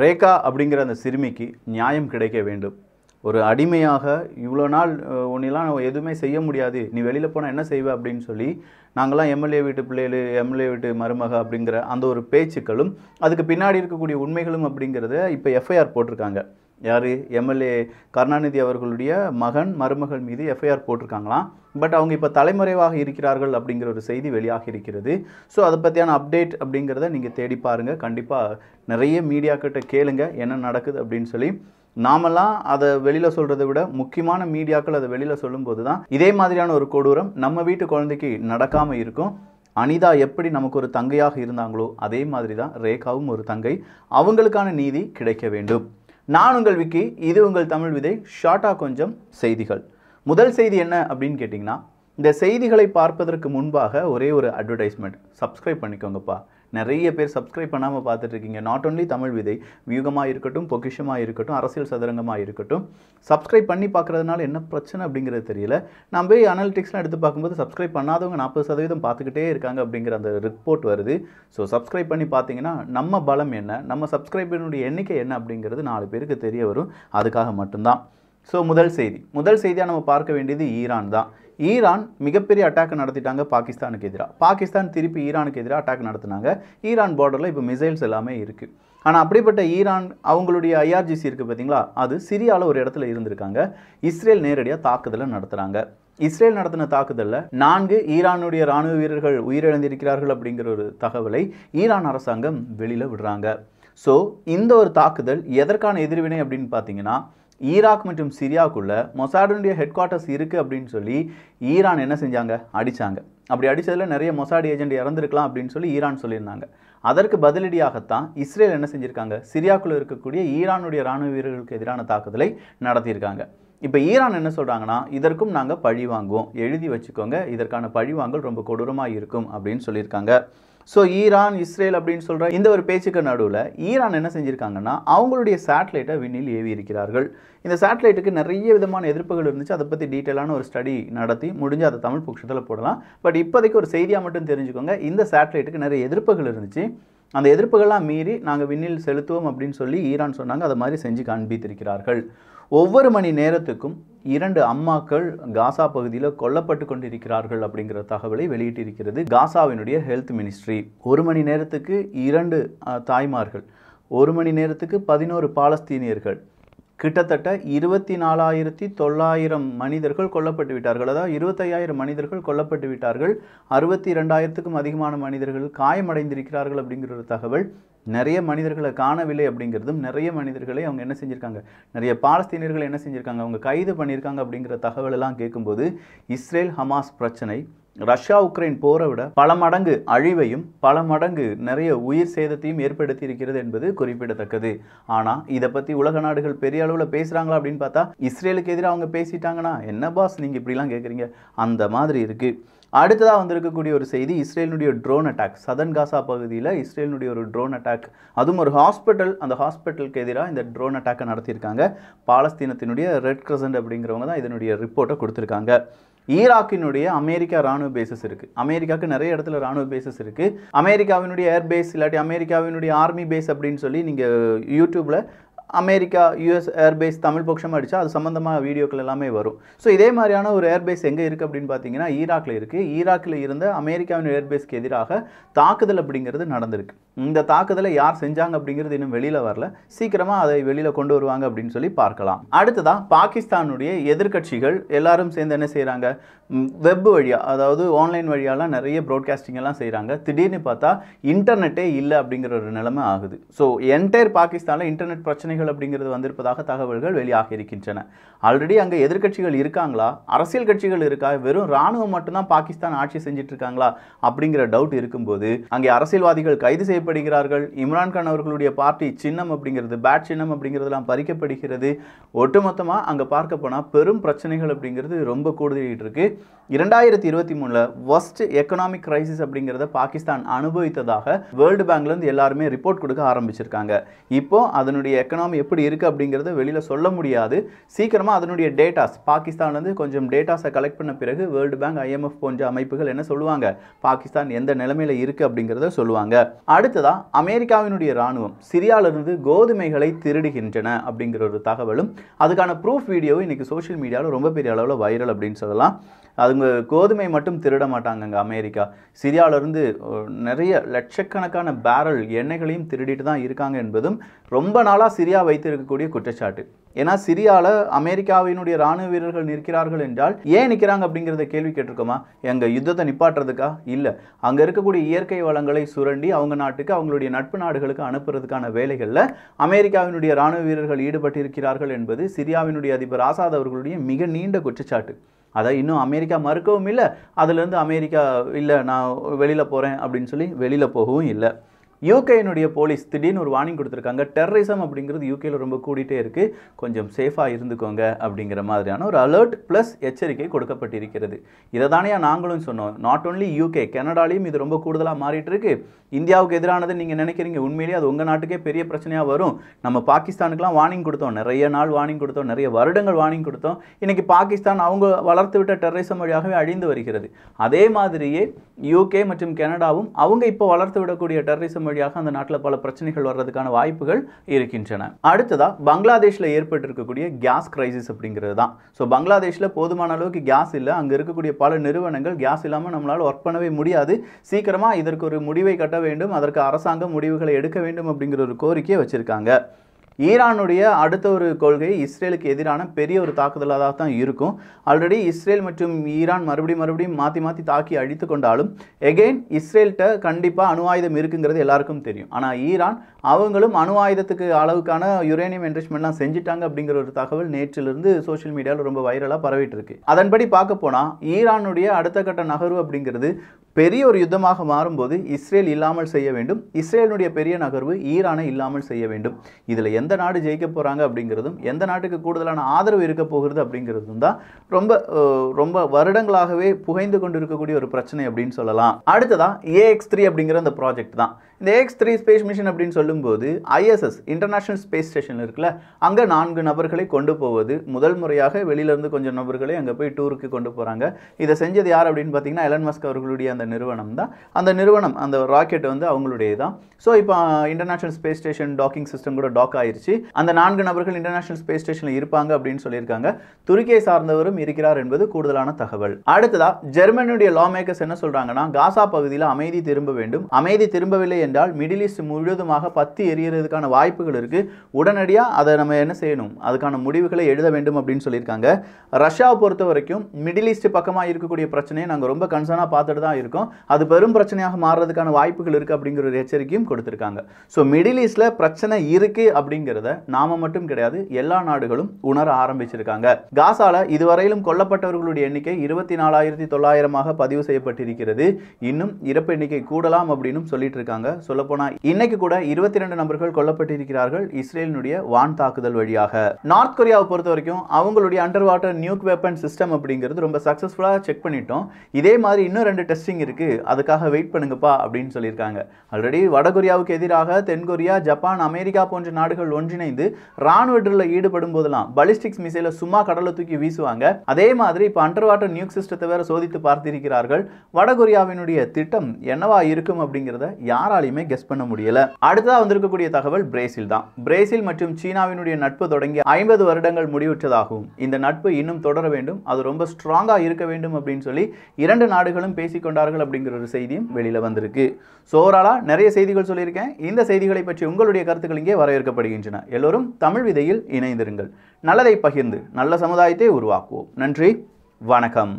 ரேகா அப்படிங்கிற அந்த சிறுமிக்கு நியாயம் கிடைக்க வேண்டும் ஒரு அடிமையாக இவ்வளோ நாள் நம்ம எதுவுமே செய்ய முடியாது நீ வெளியில் போனால் என்ன செய்வே அப்படின்னு சொல்லி நாங்களாம் எம்எல்ஏ வீட்டு பிள்ளைகள் எம்எல்ஏ வீட்டு மருமக அப்படிங்கிற அந்த ஒரு பேச்சுக்களும் அதுக்கு பின்னாடி இருக்கக்கூடிய உண்மைகளும் அப்படிங்கிறத இப்போ எஃப்ஐஆர் போட்டிருக்காங்க யார் எம்எல்ஏ கருணாநிதி அவர்களுடைய மகன் மருமகள் மீது எஃப்ஐஆர் போட்டிருக்காங்களாம் பட் அவங்க இப்போ தலைமறைவாக இருக்கிறார்கள் அப்படிங்கிற ஒரு செய்தி வெளியாக இருக்கிறது ஸோ அதை பற்றியான அப்டேட் அப்படிங்கிறத நீங்கள் தேடி பாருங்கள் கண்டிப்பாக நிறைய மீடியாக்கிட்ட கேளுங்க என்ன நடக்குது அப்படின்னு சொல்லி நாமெல்லாம் அதை வெளியில் சொல்கிறத விட முக்கியமான மீடியாக்கள் அதை வெளியில் சொல்லும்போது தான் இதே மாதிரியான ஒரு கொடூரம் நம்ம வீட்டு குழந்தைக்கு நடக்காமல் இருக்கும் அனிதா எப்படி நமக்கு ஒரு தங்கையாக இருந்தாங்களோ அதே மாதிரி தான் ரேகாவும் ஒரு தங்கை அவங்களுக்கான நீதி கிடைக்க வேண்டும் நான் உங்கள் விக்கி இது உங்கள் தமிழ் விதை ஷார்ட்டாக கொஞ்சம் செய்திகள் முதல் செய்தி என்ன அப்படின்னு கேட்டிங்கன்னா இந்த செய்திகளை பார்ப்பதற்கு முன்பாக ஒரே ஒரு அட்வர்டைஸ்மெண்ட் சப்ஸ்கிரைப் பண்ணிக்கோங்கப்பா நிறைய பேர் சப்ஸ்கிரைப் பண்ணாமல் பார்த்துட்ருக்கீங்க நாட் ஓன்லி தமிழ் விதை வியூகமாக இருக்கட்டும் பொக்கிஷமாக இருக்கட்டும் அரசியல் சதுரங்கமாக இருக்கட்டும் சப்ஸ்கிரைப் பண்ணி பார்க்குறதுனால என்ன பிரச்சனை அப்படிங்கிறது தெரியல நான் போய் அனாலிட்டிக்ஸ்லாம் எடுத்து பார்க்கும்போது சப்ஸ்கிரைப் பண்ணாதவங்க நாற்பது சதவீதம் பார்த்துக்கிட்டே இருக்காங்க அப்படிங்கிற அந்த ரிப்போர்ட் வருது ஸோ சப்ஸ்கிரைப் பண்ணி பார்த்தீங்கன்னா நம்ம பலம் என்ன நம்ம சப்ஸ்கிரைபருடைய எண்ணிக்கை என்ன அப்படிங்கிறது நாலு பேருக்கு தெரிய வரும் அதுக்காக மட்டும்தான் ஸோ முதல் செய்தி முதல் செய்தியாக நம்ம பார்க்க வேண்டியது ஈரான் தான் ஈரான் மிகப்பெரிய அட்டாக் நடத்திட்டாங்க பாகிஸ்தானுக்கு எதிராக பாகிஸ்தான் திருப்பி ஈரானுக்கு எதிராக அட்டாக் நடத்தினாங்க ஈரான் பார்டரில் இப்போ மிசைல்ஸ் எல்லாமே இருக்குது ஆனால் அப்படிப்பட்ட ஈரான் அவங்களுடைய ஐஆர்ஜிசி இருக்குது பார்த்தீங்களா அது சிரியாவில் ஒரு இடத்துல இருந்திருக்காங்க இஸ்ரேல் நேரடியாக தாக்குதலை நடத்துகிறாங்க இஸ்ரேல் நடத்தின தாக்குதலில் நான்கு ஈரானுடைய இராணுவ வீரர்கள் உயிரிழந்திருக்கிறார்கள் அப்படிங்கிற ஒரு தகவலை ஈரான் அரசாங்கம் வெளியில் விடுறாங்க ஸோ இந்த ஒரு தாக்குதல் எதற்கான எதிர்வினை அப்படின்னு பார்த்தீங்கன்னா ஈராக் மற்றும் சிரியாவுக்குள்ள மொசாடுடைய ஹெட் குவார்ட்டர்ஸ் இருக்குது அப்படின்னு சொல்லி ஈரான் என்ன செஞ்சாங்க அடித்தாங்க அப்படி அடித்ததில் நிறைய மொசாடு ஏஜென்ட் இறந்துருக்கலாம் அப்படின்னு சொல்லி ஈரான் சொல்லியிருந்தாங்க அதற்கு பதிலடியாகத்தான் இஸ்ரேல் என்ன செஞ்சுருக்காங்க சிரியாக்குள்ளே இருக்கக்கூடிய ஈரானுடைய இராணுவ வீரர்களுக்கு எதிரான தாக்குதலை நடத்தியிருக்காங்க இப்போ ஈரான் என்ன சொல்கிறாங்கன்னா இதற்கும் நாங்கள் பழி வாங்குவோம் எழுதி வச்சுக்கோங்க இதற்கான பழி வாங்கல் ரொம்ப கொடூரமாக இருக்கும் அப்படின்னு சொல்லியிருக்காங்க ஸோ ஈரான் இஸ்ரேல் அப்படின்னு சொல்கிற இந்த ஒரு பேச்சுக்கு நடுவில் ஈரான் என்ன செஞ்சுருக்காங்கன்னா அவங்களுடைய சேட்டலைட்டை விண்ணில் ஏவி இருக்கிறார்கள் இந்த சேட்டலைட்டுக்கு நிறைய விதமான எதிர்ப்புகள் இருந்துச்சு அதை பற்றி டீட்டெயிலான ஒரு ஸ்டடி நடத்தி முடிஞ்சு அதை தமிழ் புக்ஷத்தில் போடலாம் பட் இப்போதைக்கு ஒரு செய்தியாக மட்டும் தெரிஞ்சுக்கோங்க இந்த சேட்டலைட்டுக்கு நிறைய எதிர்ப்புகள் இருந்துச்சு அந்த எதிர்ப்புகள்லாம் மீறி நாங்கள் விண்ணில் செலுத்துவோம் அப்படின்னு சொல்லி ஈரான் சொன்னாங்க அதை மாதிரி செஞ்சு காண்பித்திருக்கிறார்கள் ஒவ்வொரு மணி நேரத்துக்கும் இரண்டு அம்மாக்கள் காசா பகுதியில் கொல்லப்பட்டு கொண்டிருக்கிறார்கள் அப்படிங்கிற தகவலை வெளியிட்டிருக்கிறது காசாவினுடைய ஹெல்த் மினிஸ்ட்ரி ஒரு மணி நேரத்துக்கு இரண்டு தாய்மார்கள் ஒரு மணி நேரத்துக்கு பதினோரு பாலஸ்தீனியர்கள் கிட்டத்தட்ட இருபத்தி நாலாயிரத்தி தொள்ளாயிரம் மனிதர்கள் கொல்லப்பட்டு விட்டார்கள் அதாவது இருபத்தையாயிரம் மனிதர்கள் கொல்லப்பட்டு விட்டார்கள் அறுபத்தி ரெண்டாயிரத்துக்கும் அதிகமான மனிதர்கள் காயமடைந்திருக்கிறார்கள் அப்படிங்கிற ஒரு தகவல் நிறைய மனிதர்களை காணவில்லை அப்படிங்கிறதும் நிறைய மனிதர்களை அவங்க என்ன செஞ்சுருக்காங்க நிறைய பாலஸ்தீனியர்கள் என்ன செஞ்சுருக்காங்க அவங்க கைது பண்ணியிருக்காங்க அப்படிங்கிற தகவலெல்லாம் கேட்கும்போது இஸ்ரேல் ஹமாஸ் பிரச்சனை ரஷ்யா உக்ரைன் போரை விட பல மடங்கு அழிவையும் பல மடங்கு நிறைய உயிர் சேதத்தையும் ஏற்படுத்தி இருக்கிறது என்பது குறிப்பிடத்தக்கது ஆனால் இதை பற்றி உலக நாடுகள் பெரிய அளவில் பேசுகிறாங்களா அப்படின்னு பார்த்தா இஸ்ரேலுக்கு எதிராக அவங்க பேசிட்டாங்கன்னா என்ன பாஸ் நீங்கள் இப்படிலாம் கேட்குறீங்க அந்த மாதிரி இருக்குது அடுத்ததாக வந்திருக்கக்கூடிய ஒரு செய்தி இஸ்ரேலினுடைய ட்ரோன் அட்டாக் சதன் காசா பகுதியில் இஸ்ரேலினுடைய ஒரு ட்ரோன் அட்டாக் அதுவும் ஒரு ஹாஸ்பிட்டல் அந்த ஹாஸ்பிட்டலுக்கு எதிராக இந்த ட்ரோன் அட்டாக்கை நடத்தியிருக்காங்க பாலஸ்தீனத்தினுடைய ரெட் கிரசன்ட் அப்படிங்கிறவங்க தான் இதனுடைய ரிப்போர்ட்டை கொடுத்துருக்காங்க ஈராக்கினுடைய அமெரிக்கா ராணுவ பேசஸ் இருக்குது அமெரிக்காவுக்கு நிறைய இடத்துல ராணுவ பேசஸ் இருக்குது அமெரிக்காவினுடைய ஏர் பேஸ் இல்லாட்டி அமெரிக்காவினுடைய ஆர்மி பேஸ் அப்படின்னு சொல்லி நீங்கள் யூடியூப்பில் அமெரிக்கா யூஎஸ் ஏர்பேஸ் தமிழ் பட்சமாக அடித்தா அது சம்மந்தமாக வீடியோக்கள் எல்லாமே வரும் ஸோ இதே மாதிரியான ஒரு ஏர்பேஸ் எங்கே இருக்குது அப்படின்னு பார்த்தீங்கன்னா ஈராக்கில் இருக்குது ஈராக்கில் இருந்த அமெரிக்காவின் ஏர்பேஸ்க்கு எதிராக தாக்குதல் அப்படிங்கிறது நடந்திருக்கு இந்த தாக்குதலை யார் செஞ்சாங்க அப்படிங்கிறது இன்னும் வெளியில் வரல சீக்கிரமாக அதை வெளியில் கொண்டு வருவாங்க அப்படின்னு சொல்லி பார்க்கலாம் அடுத்ததாக பாகிஸ்தானுடைய எதிர்கட்சிகள் எல்லாரும் சேர்ந்து என்ன செய்கிறாங்க வெப் வழியாக அதாவது ஆன்லைன் வழியாலாம் நிறைய ப்ராட்காஸ்டிங் எல்லாம் செய்கிறாங்க திடீர்னு பார்த்தா இன்டர்நெட்டே இல்லை அப்படிங்கிற ஒரு நிலைமை ஆகுது ஸோ என்டையர் பாகிஸ்தானில் இன்டர்நெட் பிரச்சனைகள் பிரச்சனைகள் அப்படிங்கிறது வந்திருப்பதாக தகவல்கள் வெளியாக இருக்கின்றன ஆல்ரெடி அங்கே எதிர்கட்சிகள் இருக்காங்களா அரசியல் கட்சிகள் இருக்கா வெறும் ராணுவம் மட்டும்தான் பாகிஸ்தான் ஆட்சி செஞ்சுட்டு இருக்காங்களா அப்படிங்கிற டவுட் இருக்கும்போது அங்கே அரசியல்வாதிகள் கைது செய்யப்படுகிறார்கள் இம்ரான்கான் அவர்களுடைய பார்ட்டி சின்னம் அப்படிங்கிறது பேட் சின்னம் அப்படிங்கிறதுலாம் பறிக்கப்படுகிறது ஒட்டுமொத்தமாக அங்கே பார்க்க போனால் பெரும் பிரச்சனைகள் அப்படிங்கிறது ரொம்ப கூடுதலிட்டு இருக்கு இரண்டாயிரத்தி இருபத்தி மூணில் ஒஸ்ட் எக்கனாமிக் கிரைசிஸ் அப்படிங்கிறத பாகிஸ்தான் அனுபவித்ததாக வேர்ல்டு பேங்க்லேருந்து எல்லாருமே ரிப்போர்ட் கொடுக்க ஆரம்பிச்சிருக்காங்க இப்போ அதனுடைய எக்கனாமிக் எல்லாம் எப்படி இருக்குது அப்படிங்கிறத வெளியில் சொல்ல முடியாது சீக்கிரமாக அதனுடைய டேட்டாஸ் பாகிஸ்தான்லேருந்து கொஞ்சம் டேட்டாஸை கலெக்ட் பண்ண பிறகு வேர்ல்டு பேங்க் ஐஎம்எஃப் போன்ற அமைப்புகள் என்ன சொல்லுவாங்க பாகிஸ்தான் எந்த நிலைமையில் இருக்குது அப்படிங்கிறத சொல்லுவாங்க அடுத்ததாக அமெரிக்காவினுடைய இராணுவம் சிரியாவிலிருந்து கோதுமைகளை திருடுகின்றன அப்படிங்கிற ஒரு தகவலும் அதுக்கான ப்ரூஃப் வீடியோ இன்றைக்கி சோஷியல் மீடியாவில் ரொம்ப பெரிய அளவில் வைரல் அப்படின்னு சொல்லலாம் அதுங்க கோதுமை மட்டும் திருட மாட்டாங்கங்க அமெரிக்கா சிரியாவிலிருந்து நிறைய லட்சக்கணக்கான பேரல் எண்ணெய்களையும் திருடிட்டு தான் இருக்காங்க என்பதும் ரொம்ப நாளாக சிரியா வைத்திருக்கக்கூடிய குற்றச்சாட்டு ஏன்னா சிரியாவில் அமெரிக்காவினுடைய ராணுவ வீரர்கள் நிற்கிறார்கள் என்றால் ஏன் நிற்கிறாங்க அப்படிங்கிறத கேள்வி கேட்டிருக்கோமா எங்கள் யுத்தத்தை நிப்பாட்டுறதுக்கா இல்லை அங்கே இருக்கக்கூடிய இயற்கை வளங்களை சுரண்டி அவங்க நாட்டுக்கு அவங்களுடைய நட்பு நாடுகளுக்கு அனுப்புறதுக்கான வேலைகளில் அமெரிக்காவினுடைய ராணுவ வீரர்கள் ஈடுபட்டிருக்கிறார்கள் என்பது சிரியாவினுடைய அதிபர் ஆசாத் அவர்களுடைய மிக நீண்ட குற்றச்சாட்டு அதை இன்னும் அமெரிக்கா மறுக்கவும் இல்லை அதுலேருந்து அமெரிக்கா இல்லை நான் வெளியில் போகிறேன் அப்படின்னு சொல்லி வெளியில் போகவும் இல்லை யூகேனுடைய போலீஸ் திடீர்னு ஒரு வார்னிங் கொடுத்துருக்காங்க டெரரிசம் அப்படிங்கிறது யூகேயில் ரொம்ப கூடிட்டே இருக்குது கொஞ்சம் சேஃபாக இருந்துக்கோங்க அப்படிங்கிற மாதிரியான ஒரு அலர்ட் ப்ளஸ் எச்சரிக்கை கொடுக்கப்பட்டிருக்கிறது இதை தானே நாங்களும் சொன்னோம் நாட் ஓன்லி யூகே கனடாலையும் இது ரொம்ப கூடுதலாக மாறிட்டு இருக்குது இந்தியாவுக்கு எதிரானது நீங்கள் நினைக்கிறீங்க உண்மையிலேயே அது உங்கள் நாட்டுக்கே பெரிய பிரச்சனையாக வரும் நம்ம பாகிஸ்தானுக்குலாம் வார்னிங் கொடுத்தோம் நிறைய நாள் வார்னிங் கொடுத்தோம் நிறைய வருடங்கள் வார்னிங் கொடுத்தோம் இன்றைக்கி பாகிஸ்தான் அவங்க வளர்த்து விட்ட டெரரிசம் வழியாகவே அழிந்து வருகிறது அதே மாதிரியே யூகே மற்றும் கனடாவும் அவங்க இப்போ வளர்த்து விடக்கூடிய டெரரிசம் வழியாக அந்த நாட்டில் பல பிரச்சனைகள் வர்றதுக்கான வாய்ப்புகள் இருக்கின்றன அடுத்ததாக பங்களாதேஷில் ஏற்பட்டிருக்கக்கூடிய கேஸ் கிரைசிஸ் அப்படிங்கிறது தான் ஸோ பங்களாதேஷில் போதுமான அளவுக்கு கேஸ் இல்லை அங்கே இருக்கக்கூடிய பல நிறுவனங்கள் கேஸ் இல்லாமல் நம்மளால் ஒர்க் பண்ணவே முடியாது சீக்கிரமாக இதற்கு ஒரு முடிவை கட்ட வேண்டும் அதற்கு அரசாங்கம் முடிவுகளை எடுக்க வேண்டும் அப்படிங்கிற ஒரு கோரிக்கையை வச்சுருக்காங்க ஈரானுடைய அடுத்த ஒரு கொள்கை இஸ்ரேலுக்கு எதிரான பெரிய ஒரு தாக்குதலாக தான் இருக்கும் ஆல்ரெடி இஸ்ரேல் மற்றும் ஈரான் மறுபடியும் மறுபடியும் மாற்றி மாற்றி தாக்கி அழித்து கொண்டாலும் எகெயின் இஸ்ரேல்கிட்ட கண்டிப்பாக அணு ஆயுதம் இருக்குங்கிறது எல்லாருக்கும் தெரியும் ஆனால் ஈரான் அவங்களும் அணு ஆயுதத்துக்கு அளவுக்கான யுரேனியம் என்ரிச்மெண்ட்லாம் செஞ்சுட்டாங்க அப்படிங்கிற ஒரு தகவல் நேற்றிலிருந்து சோஷியல் மீடியாவில் ரொம்ப வைரலாக பரவிட்டு இருக்கு அதன்படி பார்க்க போனால் ஈரானுடைய அடுத்த கட்ட நகர்வு அப்படிங்கிறது பெரிய ஒரு யுத்தமாக மாறும்போது இஸ்ரேல் இல்லாமல் செய்ய வேண்டும் இஸ்ரேலுடைய பெரிய நகர்வு ஈரானை இல்லாமல் செய்ய வேண்டும் இதில் எந்த நாடு ஜெயிக்க போகிறாங்க அப்படிங்கிறதும் எந்த நாட்டுக்கு கூடுதலான ஆதரவு இருக்க போகிறது அப்படிங்கிறதும் தான் ரொம்ப ரொம்ப வருடங்களாகவே புகைந்து கொண்டு இருக்கக்கூடிய ஒரு பிரச்சனை அப்படின்னு சொல்லலாம் அடுத்ததாக ஏஎக்ஸ் த்ரீ அப்படிங்கிற அந்த ப்ராஜெக்ட் தான் இந்த எக்ஸ் த்ரீ ஸ்பேஸ் மிஷின் அப்படின்னு சொல்லும்போது ஐஎஸ்எஸ் இன்டர்நேஷ்னல் ஸ்பேஸ் ஸ்டேஷன் இருக்குல்ல அங்கே நான்கு நபர்களை கொண்டு போவது முதல் முறையாக வெளியிலேருந்து கொஞ்சம் நபர்களை அங்கே போய் டூருக்கு கொண்டு போகிறாங்க இதை செஞ்சது யார் அப்படின்னு பார்த்தீங்கன்னா எலன் மஸ்க் அவர்களுடைய அந்த நிறுவனம் தான் அந்த நிறுவனம் அந்த ராக்கெட் வந்து அவங்களுடைய தான் ஸோ இப்போ international space station docking system கூட டாக் ஆயிருச்சு அந்த நான்கு நபர்கள் இன்டர்நேஷ்னல் ஸ்பேஸ் ஸ்டேஷனில் இருப்பாங்க அப்படின்னு சொல்லியிருக்காங்க துருக்கியை சார்ந்தவரும் இருக்கிறார் என்பது கூடுதலான தகவல் அடுத்ததாக ஜெர்மனியுடைய லா மேக்கர்ஸ் என்ன சொல்கிறாங்கன்னா காசா பகுதியில் அமைதி திரும்ப வேண்டும் அமைதி திரும்பவில்லை என்றால் மிடில் ஈஸ்ட் முழுவதுமாக பத்து எரியறதுக்கான வாய்ப்புகள் இருக்குது உடனடியாக அதை நம்ம என்ன செய்யணும் அதுக்கான முடிவுகளை எழுத வேண்டும் அப்படின்னு சொல்லியிருக்காங்க ரஷ்யாவை பொறுத்த வரைக்கும் மிடில் ஈஸ்ட் பக்கமாக இருக்கக்கூடிய பிரச்சனையை நாங்கள் ரொம்ப கன்சர்னாக பார்த்துட்டு தான் இருக்கோம் அது பெரும் பிரச்சனையாக மாறுறதுக்கான வாய்ப்புகள் இருக்குது அப்படிங்கிற ஒரு எச்சரிக்கையும் கொடுத்துருக்காங்க ஸோ மிடில் ஈஸ்டில் பிரச்சனை இருக்குது அப்படிங்கிறத நாம மட்டும் கிடையாது எல்லா நாடுகளும் உணர ஆரம்பிச்சிருக்காங்க காசால இதுவரையிலும் கொல்லப்பட்டவர்களுடைய எண்ணிக்கை இருபத்தி நாலாயிரத்தி தொள்ளாயிரமாக பதிவு செய்யப்பட்டிருக்கிறது இன்னும் இறப்பு எண்ணிக்கை கூடலாம் அப்படின்னு சொல்லிட்டு இருக்காங்க சொல்லப்போனால் இன்னைக்கு கூட இருபத்தி ரெண்டு நபர்கள் கொல்லப்பட்டிருக்கிறார்கள் இஸ்ரேலினுடைய வான் தாக்குதல் வழியாக நார்த் கொரியாவை பொறுத்த வரைக்கும் அவங்களுடைய under water nuke weapon system அப்படிங்கிறது ரொம்ப சக்ஸஸ்ஃபுல்லாக செக் பண்ணிட்டோம் இதே மாதிரி இன்னும் ரெண்டு டெஸ்டிங் இருக்குது அதுக்காக வெயிட் பண்ணுங்கப்பா அப்படின்னு சொல்லியிருக்காங்க ஆல்ரெடி வடகொரியாவுக்கு எதிராக தென்கொரியா ஜப்பான் அமெரிக்கா போன்ற நாடுகள் ஒன்றிணைந்து ராணுவ ட்ரில்ல ஈடுபடும் போதெல்லாம் பலிஸ்டிக்ஸ் மிசைலை சும்மா கடலை தூக்கி வீசுவாங்க அதே மாதிரி இப்போ அண்டர் வாட்டர் நியூக் சிஸ்டத்தை வேற சோதித்து பார்த்திருக்கிறார்கள் வடகொரியாவினுடைய திட்டம் என்னவா இருக்கும் அப்படிங்கிறத யாராலையும் யாராலையுமே கெஸ் பண்ண முடியல அடுத்ததா வந்திருக்கக்கூடிய தகவல் பிரேசில் தான் பிரேசில் மற்றும் சீனாவினுடைய நட்பு தொடங்கி ஐம்பது வருடங்கள் முடிவுற்றதாகும் இந்த நட்பு இன்னும் தொடர வேண்டும் அது ரொம்ப ஸ்ட்ராங்கா இருக்க வேண்டும் அப்படின்னு சொல்லி இரண்டு நாடுகளும் பேசிக்கொண்டார்கள் அப்படிங்கிற ஒரு செய்தியும் வெளியில வந்திருக்கு ஸோ நிறைய செய்திகள் சொல்லியிருக்கேன் இந்த செய்திகளை பற்றி உங்களுடைய கருத்துக்கள் இங்கே வரவேற்கப்படுகின்றன எல்லோரும் தமிழ் விதையில் இணைந்திருங்கள் நல்லதை பகிர்ந்து நல்ல சமுதாயத்தை உருவாக்குவோம் நன்றி வணக்கம்